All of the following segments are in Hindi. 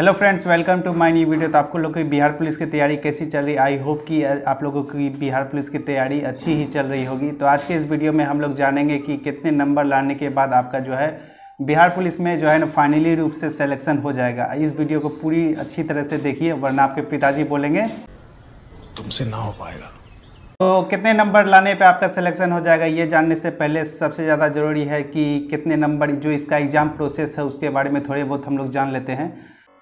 hello friends welcome to my new video तो आपको लोगों की बिहार पुलिस की तैयारी कैसी चल रही आई होप कि आप लोगों की बिहार पुलिस की तैयारी अच्छी ही चल रही होगी तो आज के इस वीडियो में हम लोग जानेंगे कि कितने नंबर लाने के बाद आपका जो है बिहार पुलिस में जो है ना फाइनली रूप से सिलेक्शन हो जाएगा इस वीडियो को पूरी अच्छी तरह से देखिए वरना आपके पिताजी बोलेंगे तुमसे ना हो पाएगा तो कितने नंबर लाने पे आपका सिलेक्शन हो जाएगा ये जानने से पहले सबसे ज़्यादा ज़रूरी है कि कितने नंबर जो इसका एग्ज़ाम प्रोसेस है उसके बारे में थोड़े बहुत हम लोग जान लेते हैं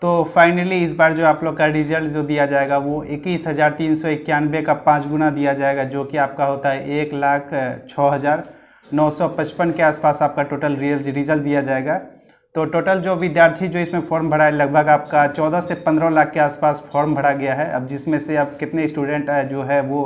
तो फाइनली इस बार जो आप लोग का रिजल्ट जो दिया जाएगा वो इक्कीस हज़ार तीन सौ इक्यानवे का पाँच गुना दिया जाएगा जो कि आपका होता है एक लाख छः हज़ार नौ सौ पचपन के आसपास आपका टोटल रिजल्ट दिया जाएगा तो टोटल जो विद्यार्थी जो इसमें फॉर्म भरा है लगभग आपका चौदह से पंद्रह लाख के आसपास फॉर्म भरा गया है अब जिसमें से अब कितने स्टूडेंट जो है वो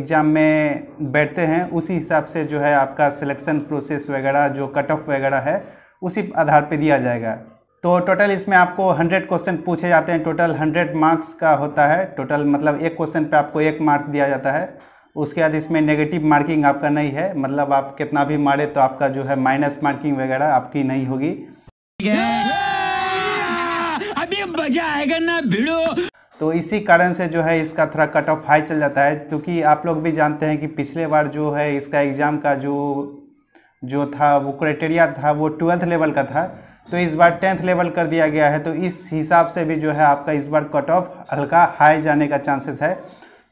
एग्ज़ाम में बैठते हैं उसी हिसाब से जो है आपका सिलेक्शन प्रोसेस वगैरह जो कट ऑफ वगैरह है उसी आधार पर दिया जाएगा तो टोटल इसमें आपको 100 क्वेश्चन पूछे जाते हैं टोटल 100 मार्क्स का होता है टोटल मतलब एक क्वेश्चन पे आपको एक मार्क दिया जाता है उसके बाद इसमें नेगेटिव मार्किंग आपका नहीं है मतलब आप कितना भी मारे तो आपका जो है माइनस मार्किंग वगैरह आपकी नहीं होगी अभी मजा आएगा ना भिड़ो तो इसी कारण से जो है इसका थोड़ा कट ऑफ हाई चल जाता है क्योंकि आप लोग भी जानते हैं कि पिछले बार जो है इसका एग्ज़ाम का जो जो था वो क्राइटेरिया था वो ट्वेल्थ लेवल का था तो इस बार टेंथ लेवल कर दिया गया है तो इस हिसाब से भी जो है आपका इस बार कट ऑफ हल्का हाई जाने का चांसेस है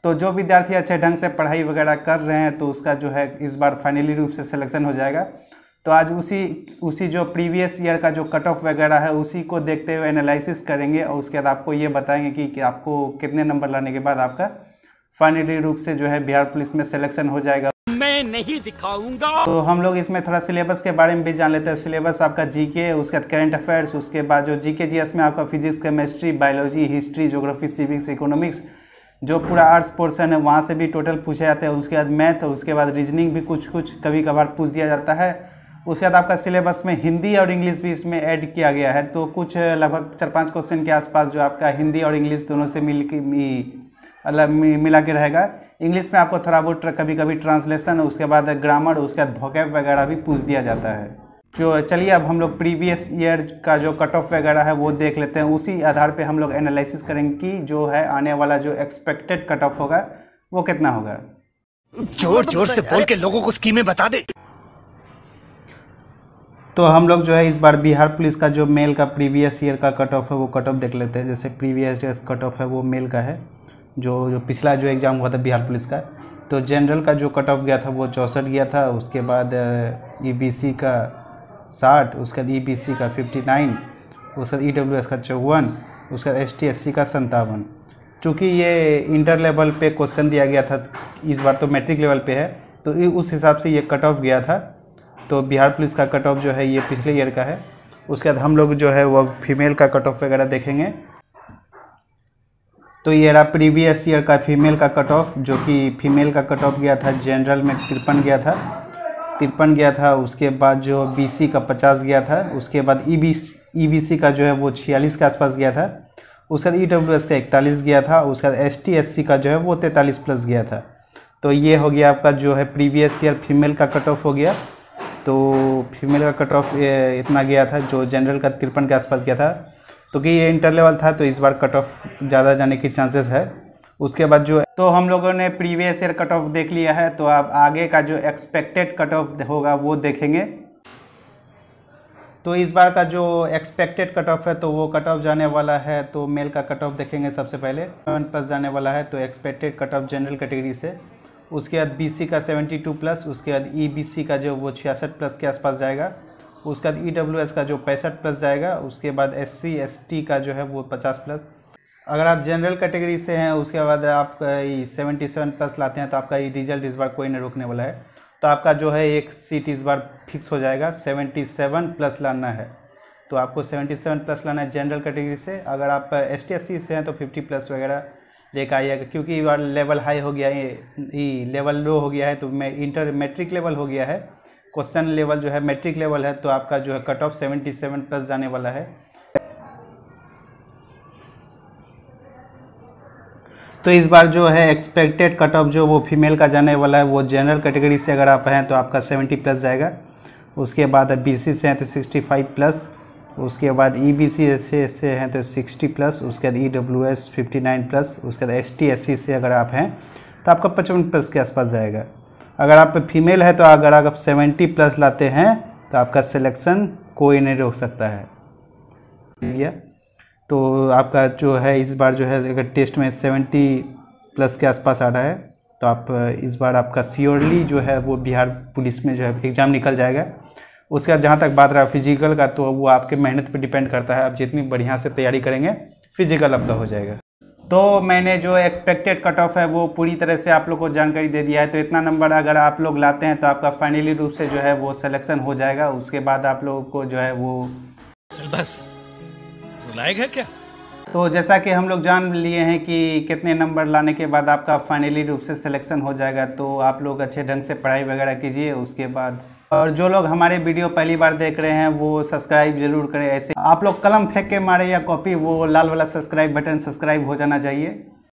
तो जो विद्यार्थी अच्छे ढंग से पढ़ाई वगैरह कर रहे हैं तो उसका जो है इस बार फाइनली रूप से सिलेक्शन हो जाएगा तो आज उसी उसी जो प्रीवियस ईयर का जो कट ऑफ वगैरह है उसी को देखते हुए एनालिसिस करेंगे और उसके बाद आपको ये बताएंगे कि, कि आपको कितने नंबर लाने के बाद आपका फाइनली रूप से जो है बिहार पुलिस में सिलेक्शन हो जाएगा मैं नहीं दिखाऊंगा तो हम लोग इसमें थोड़ा सिलेबस के बारे में भी जान लेते हैं सिलेबस आपका जीके उसके बाद करंट अफेयर्स उसके बाद जो जीके जीएस में आपका physics chemistry biology history geography civics economics जो पूरा आर्ट्स पोर्सन है वहाँ से भी टोटल पूछे जाते हैं उसके बाद मैथ तो उसके बाद रीजनिंग भी कुछ कुछ कभी कभार पूछ दिया जाता है उसके बाद आपका सिलेबस में हिंदी और इंग्लिश भी इसमें ऐड किया गया है तो कुछ लगभग चार पाँच क्वेश्चन के आसपास जो आपका हिंदी और इंग्लिश दोनों से मिल मतलब मिला के रहेगा इंग्लिश में आपको थोड़ा बहुत कभी कभी ट्रांसलेशन उसके बाद ग्रामर उसके बाद भोकैब वगैरह भी पूछ दिया जाता है जो चलिए अब हम लोग प्रीवियस ईयर का जो कट ऑफ वगैरह है वो देख लेते हैं उसी आधार पे हम लोग एनालिसिस करेंगे कि जो है आने वाला जो एक्सपेक्टेड कट ऑफ होगा वो कितना होगा जोर जोर से बोल के लोगों को स्कीमें बता दे तो हम लोग जो है इस बार बिहार पुलिस का जो मेल का प्रीवियस ईयर का कट ऑफ है वो कट ऑफ देख लेते हैं जैसे प्रीवियस ईयर कट ऑफ है वो मेल का है जो जो पिछला जो एग्ज़ाम हुआ था बिहार पुलिस का तो जनरल का जो कट ऑफ गया था वो चौंसठ गया था उसके बाद ई e का साठ उसके बाद ई e का फिफ्टी नाइन उसके बाद ई e का चौवन उसके बाद एस टी एस सी का संतावन चूँकि ये इंटर लेवल पे क्वेश्चन दिया गया था इस बार तो मैट्रिक लेवल पे है तो उस हिसाब से ये कट ऑफ गया था तो बिहार पुलिस का कट ऑफ जो है ये पिछले ईयर का है उसके बाद हम लोग जो है वो फीमेल का कट ऑफ वगैरह देखेंगे तो ये रहा प्रीवियस ईयर का फीमेल का कट ऑफ जो कि फीमेल का कट ऑफ गया था जनरल में तिरपन गया था तिरपन गया था उसके बाद जो बीसी का पचास गया था उसके बाद ईबीसी e e का जो है वो छियालीस के आसपास गया था उसके बाद ई e का इकतालीस गया था उसके बाद एस टी का जो है वो तैंतालीस प्लस गया था तो ये हो गया आपका जो है प्रीवियस ईयर फीमेल का कट ऑफ हो गया तो फीमेल का कट ऑफ इतना गया था जो जनरल का तिरपन के आसपास गया था तो कि ये इंटर लेवल था तो इस बार कट ऑफ ज़्यादा जाने की चांसेस है उसके बाद जो तो हम लोगों ने प्रीवियस ईयर कट ऑफ देख लिया है तो आप आगे का जो एक्सपेक्टेड कट ऑफ होगा वो देखेंगे तो इस बार का जो एक्सपेक्टेड कट ऑफ है तो वो कट ऑफ जाने वाला है तो मेल का कट ऑफ देखेंगे सबसे पहले सेवन प्लस जाने वाला है तो expected cut off general category से उसके बाद बीसी का टू प्लस उसके बाद ईबीसी e का जो वो छियासठ प्लस के आसपास जाएगा उसके बाद e ई डब्ल्यू एस का जो पैंसठ प्लस जाएगा उसके बाद एस सी एस टी का जो है वो पचास प्लस अगर आप जनरल कैटेगरी से हैं उसके बाद आप सेवेंटी सेवन प्लस लाते हैं तो आपका ये रिजल्ट इस बार कोई नहीं रोकने वाला है तो आपका जो है एक सीट इस बार फिक्स हो जाएगा सेवेंटी सेवन प्लस लाना है तो आपको सेवेंटी सेवन प्लस लाना है जनरल कैटेगरी से अगर आप एस टी एस सी से हैं तो फिफ्टी प्लस वगैरह लेकर आइएगा क्योंकि इस बार लेवल हाई हो गया है लेवल लो हो गया है तो मैं इंटर मेट्रिक लेवल हो गया है क्वेश्चन लेवल जो है मेट्रिक लेवल है तो आपका जो है cut off seventy seven plus जाने वाला है तो इस बार जो है एक्सपेक्टेड कट ऑफ जो वो फीमेल का जाने वाला है वो जनरल कैटेगरी से अगर आप हैं तो आपका सेवेंटी प्लस जाएगा उसके बाद बी सी से हैं तो सिक्सटी फाइव प्लस उसके बाद ई बी सी एस से हैं तो सिक्सटी प्लस उसके बाद E W S fifty nine plus उसके बाद एस टी एस सी से अगर आप हैं तो आपका पचपन प्लस के आसपास जाएगा अगर आप फीमेल है तो अगर आप सेवेंटी प्लस लाते हैं तो आपका सिलेक्शन कोई नहीं रोक सकता है ठीक है तो आपका जो है इस बार जो है अगर टेस्ट में सेवेंटी प्लस के आसपास आ रहा है तो आप इस बार आपका सियोरली जो है वो बिहार पुलिस में जो है एग्ज़ाम निकल जाएगा उसके बाद जहाँ तक बात रहा फिजिकल का तो वो आपके मेहनत पे डिपेंड करता है आप जितनी बढ़िया से तैयारी करेंगे फिजिकल आपका हो जाएगा तो मैंने जो एक्सपेक्टेड कट ऑफ है वो पूरी तरह से आप लोग को जानकारी दे दिया है तो इतना नंबर अगर आप लोग लाते हैं तो आपका फाइनली रूप से जो है वो सिलेक्शन हो जाएगा उसके बाद आप लोगों को जो है वो बस लायक है क्या तो जैसा कि हम लोग जान लिए हैं कि कितने नंबर लाने के बाद आपका फाइनली रूप से सिलेक्शन हो जाएगा तो आप लोग अच्छे ढंग से पढ़ाई वगैरह कीजिए उसके बाद और जो लोग हमारे वीडियो पहली बार देख रहे हैं वो सब्सक्राइब जरूर करें ऐसे आप लोग कलम फेंक के मारे या कॉपी वो लाल वाला सब्सक्राइब बटन सब्सक्राइब हो जाना चाहिए